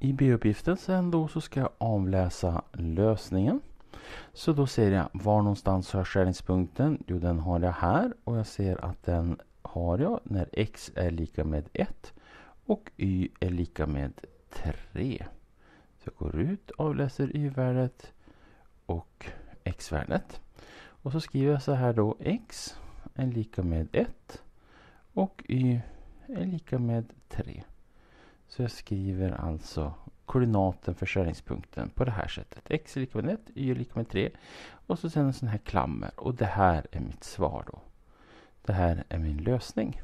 I B-uppgiften sen då så ska jag avläsa lösningen. Så då ser jag var någonstans har skärningspunkten? Jo, den har jag här och jag ser att den har jag när x är lika med 1 och y är lika med 3. Så jag går ut, och avläser y-värdet och x-värdet. Och så skriver jag så här då x är lika med 1 och y är lika med 3. Så jag skriver alltså koordinaten för skärningspunkten på det här sättet. x är lika med 1, y är lika med 3 och så sen en sån här klammer och det här är mitt svar då. Det här är min lösning.